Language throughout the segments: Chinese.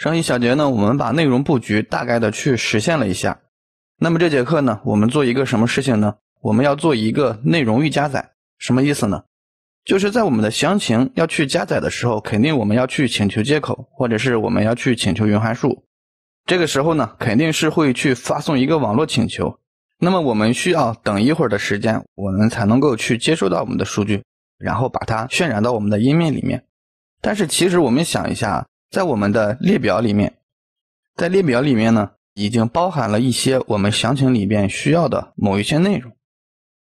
上一小节呢，我们把内容布局大概的去实现了一下。那么这节课呢，我们做一个什么事情呢？我们要做一个内容预加载，什么意思呢？就是在我们的详情要去加载的时候，肯定我们要去请求接口，或者是我们要去请求云函数。这个时候呢，肯定是会去发送一个网络请求。那么我们需要等一会儿的时间，我们才能够去接收到我们的数据，然后把它渲染到我们的页面里面。但是其实我们想一下。在我们的列表里面，在列表里面呢，已经包含了一些我们详情里面需要的某一些内容，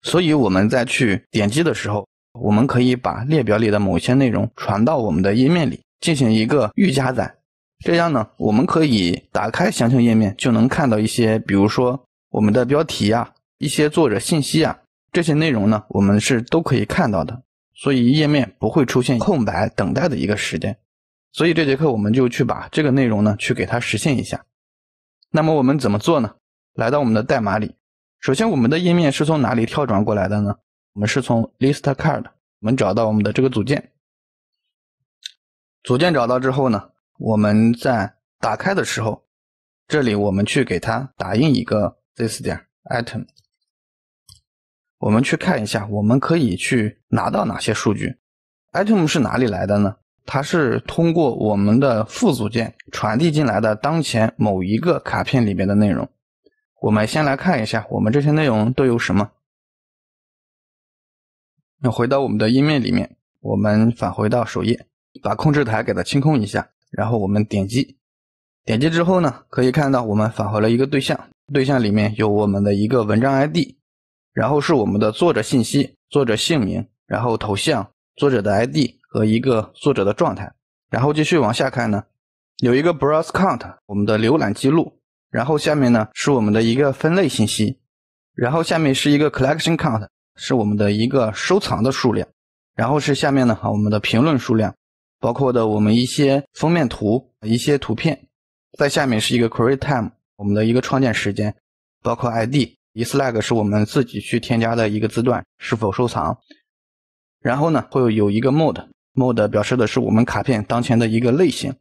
所以我们在去点击的时候，我们可以把列表里的某一些内容传到我们的页面里进行一个预加载，这样呢，我们可以打开详情页面就能看到一些，比如说我们的标题啊，一些作者信息啊，这些内容呢，我们是都可以看到的，所以页面不会出现空白等待的一个时间。所以这节课我们就去把这个内容呢去给它实现一下。那么我们怎么做呢？来到我们的代码里，首先我们的页面是从哪里跳转过来的呢？我们是从 list card，我们找到我们的这个组件。组件找到之后呢，我们在打开的时候，这里我们去给它打印一个 this 点 item。我们去看一下，我们可以去拿到哪些数据？item 是哪里来的呢？它是通过我们的副组件传递进来的当前某一个卡片里面的内容。我们先来看一下，我们这些内容都有什么。那回到我们的页面里面，我们返回到首页，把控制台给它清空一下，然后我们点击，点击之后呢，可以看到我们返回了一个对象，对象里面有我们的一个文章 ID，然后是我们的作者信息，作者姓名，然后头像，作者的 ID。和一个作者的状态，然后继续往下看呢，有一个 browse count，我们的浏览记录，然后下面呢是我们的一个分类信息，然后下面是一个 collection count，是我们的一个收藏的数量，然后是下面呢我们的评论数量，包括的我们一些封面图、一些图片，在下面是一个 create time，我们的一个创建时间，包括 ID，is l a g 是我们自己去添加的一个字段，是否收藏，然后呢会有一个 mode。mode 表示的是我们卡片当前的一个类型，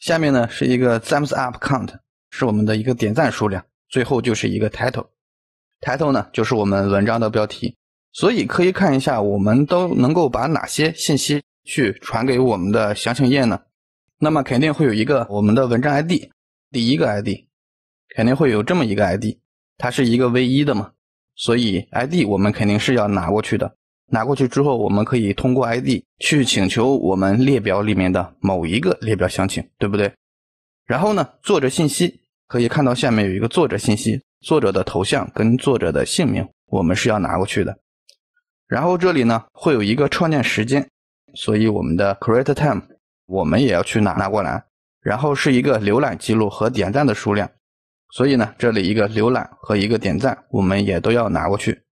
下面呢是一个 thumbs up count 是我们的一个点赞数量，最后就是一个 title，title 呢就是我们文章的标题，所以可以看一下我们都能够把哪些信息去传给我们的详情页呢？那么肯定会有一个我们的文章 ID，第一个 ID 肯定会有这么一个 ID，它是一个唯一的嘛，所以 ID 我们肯定是要拿过去的。拿过去之后，我们可以通过 ID 去请求我们列表里面的某一个列表详情，对不对？然后呢，作者信息可以看到下面有一个作者信息，作者的头像跟作者的姓名，我们是要拿过去的。然后这里呢会有一个创建时间，所以我们的 create time 我们也要去拿拿过来。然后是一个浏览记录和点赞的数量，所以呢这里一个浏览和一个点赞我们也都要拿过去。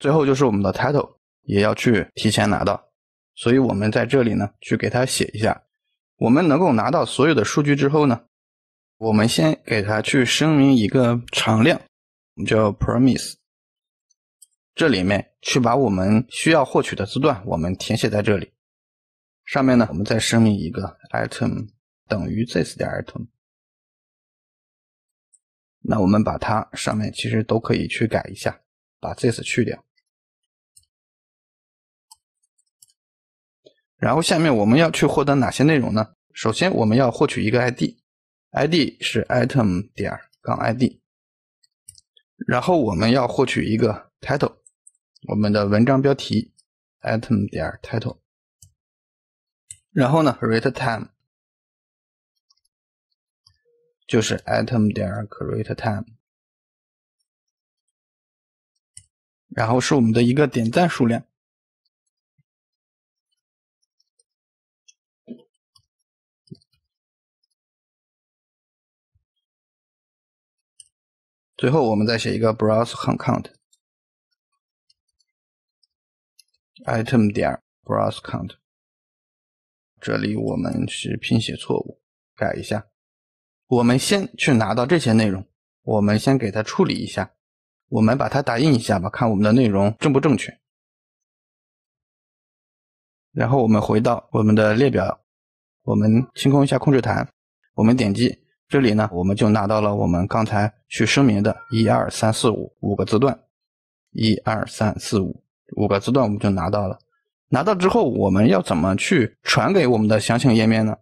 最后就是我们的 title。也要去提前拿到，所以我们在这里呢，去给它写一下。我们能够拿到所有的数据之后呢，我们先给它去声明一个常量，我们叫 Promise。这里面去把我们需要获取的字段，我们填写在这里。上面呢，我们再声明一个 item 等于 this 的 item。那我们把它上面其实都可以去改一下，把 this 去掉。然后下面我们要去获得哪些内容呢？首先我们要获取一个 ID，ID 是 item 点杠 ID。然后我们要获取一个 title，我们的文章标题，item 点 title。然后呢，create time 就是 item 点 create time。然后是我们的一个点赞数量。最后，我们再写一个 browse count item 点 browse count。这里我们是拼写错误，改一下。我们先去拿到这些内容，我们先给它处理一下，我们把它打印一下吧，看我们的内容正不正确。然后我们回到我们的列表，我们清空一下控制台，我们点击。这里呢，我们就拿到了我们刚才去声明的“一二三四五”五个字段，“一二三四五”五个字段我们就拿到了。拿到之后，我们要怎么去传给我们的详情页面呢？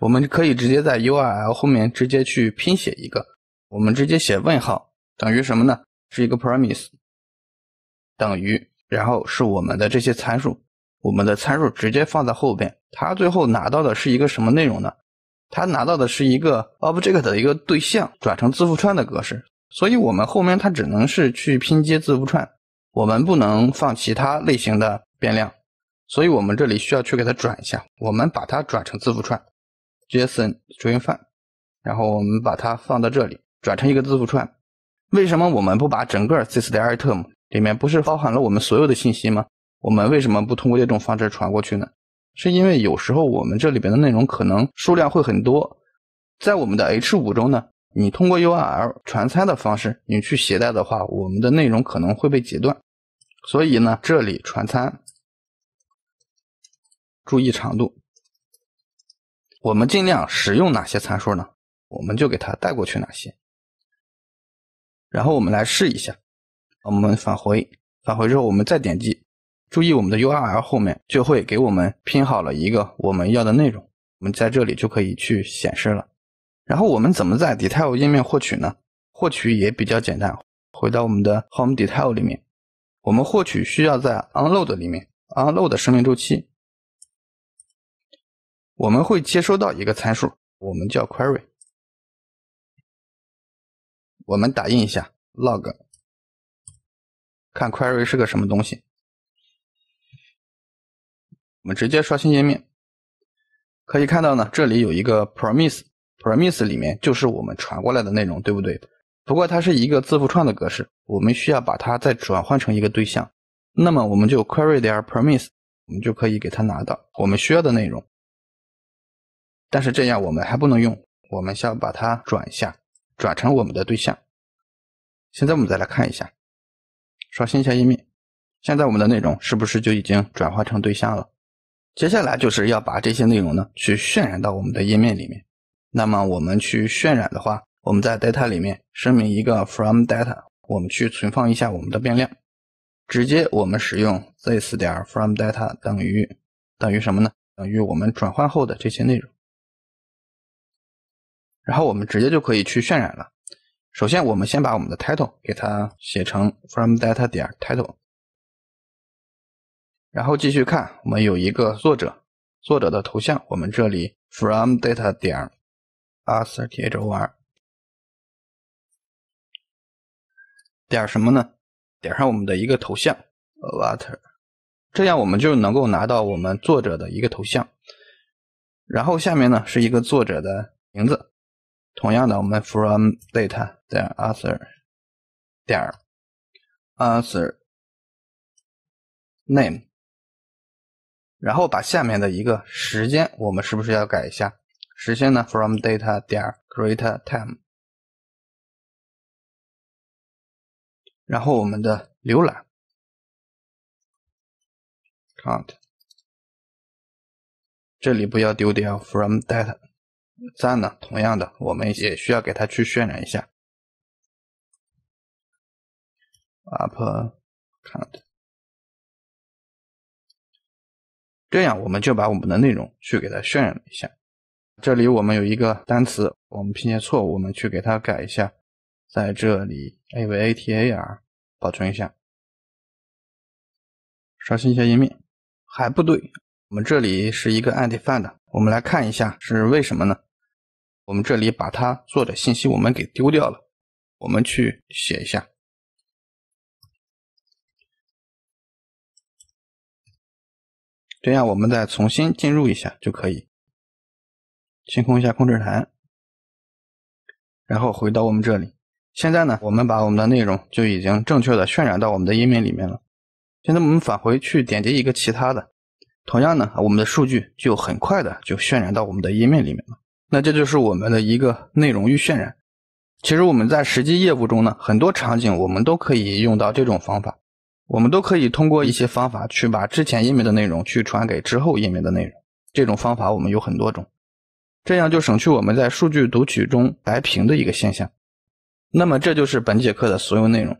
我们可以直接在 URL 后面直接去拼写一个，我们直接写问号等于什么呢？是一个 Promise 等于，然后是我们的这些参数，我们的参数直接放在后边。它最后拿到的是一个什么内容呢？它拿到的是一个 object 的一个对象，转成字符串的格式，所以我们后面它只能是去拼接字符串，我们不能放其他类型的变量，所以我们这里需要去给它转一下，我们把它转成字符串，JSON string fun，然后我们把它放到这里，转成一个字符串。为什么我们不把整个 this 的 item 里面不是包含了我们所有的信息吗？我们为什么不通过这种方式传过去呢？是因为有时候我们这里边的内容可能数量会很多，在我们的 H 五中呢，你通过 URL 传参的方式，你去携带的话，我们的内容可能会被截断，所以呢，这里传参注意长度，我们尽量使用哪些参数呢？我们就给它带过去哪些，然后我们来试一下，我们返回返回之后，我们再点击。注意，我们的 URL 后面就会给我们拼好了一个我们要的内容，我们在这里就可以去显示了。然后我们怎么在 detail 页面获取呢？获取也比较简单，回到我们的 home detail 里面，我们获取需要在 u n l o a d 里面 u n l o a d 的生命周期，我们会接收到一个参数，我们叫 query。我们打印一下 log，看 query 是个什么东西。我们直接刷新页面，可以看到呢，这里有一个 Promise，Promise 里面就是我们传过来的内容，对不对？不过它是一个字符串的格式，我们需要把它再转换成一个对象。那么我们就 query 这 Promise，我们就可以给它拿到我们需要的内容。但是这样我们还不能用，我们需要把它转一下，转成我们的对象。现在我们再来看一下，刷新一下页面，现在我们的内容是不是就已经转化成对象了？接下来就是要把这些内容呢去渲染到我们的页面里面。那么我们去渲染的话，我们在 data 里面声明一个 from data，我们去存放一下我们的变量。直接我们使用 this 点 from data 等于等于什么呢？等于我们转换后的这些内容。然后我们直接就可以去渲染了。首先我们先把我们的 title 给它写成 from data 点 title。然后继续看，我们有一个作者，作者的头像，我们这里 from data 点 author 点什么呢？点上我们的一个头像 avatar，这样我们就能够拿到我们作者的一个头像。然后下面呢是一个作者的名字，同样的我们 from data 点 author 点 author name。然后把下面的一个时间，我们是不是要改一下？时间呢？from data 点 create time。然后我们的浏览 count，这里不要丢掉 from data。赞呢？同样的，我们也需要给它去渲染一下 u p count。这样我们就把我们的内容去给它渲染了一下。这里我们有一个单词，我们拼写错误，我们去给它改一下。在这里，avatar，保存一下。刷新一下页面，还不对。我们这里是一个案例范的，我们来看一下是为什么呢？我们这里把它做的信息我们给丢掉了。我们去写一下。这样我们再重新进入一下就可以，清空一下控制台，然后回到我们这里。现在呢，我们把我们的内容就已经正确的渲染到我们的页面里面了。现在我们返回去点击一个其他的，同样呢，我们的数据就很快的就渲染到我们的页面里面了。那这就是我们的一个内容预渲染。其实我们在实际业务中呢，很多场景我们都可以用到这种方法。我们都可以通过一些方法去把之前页面的内容去传给之后页面的内容，这种方法我们有很多种，这样就省去我们在数据读取中白屏的一个现象。那么这就是本节课的所有内容。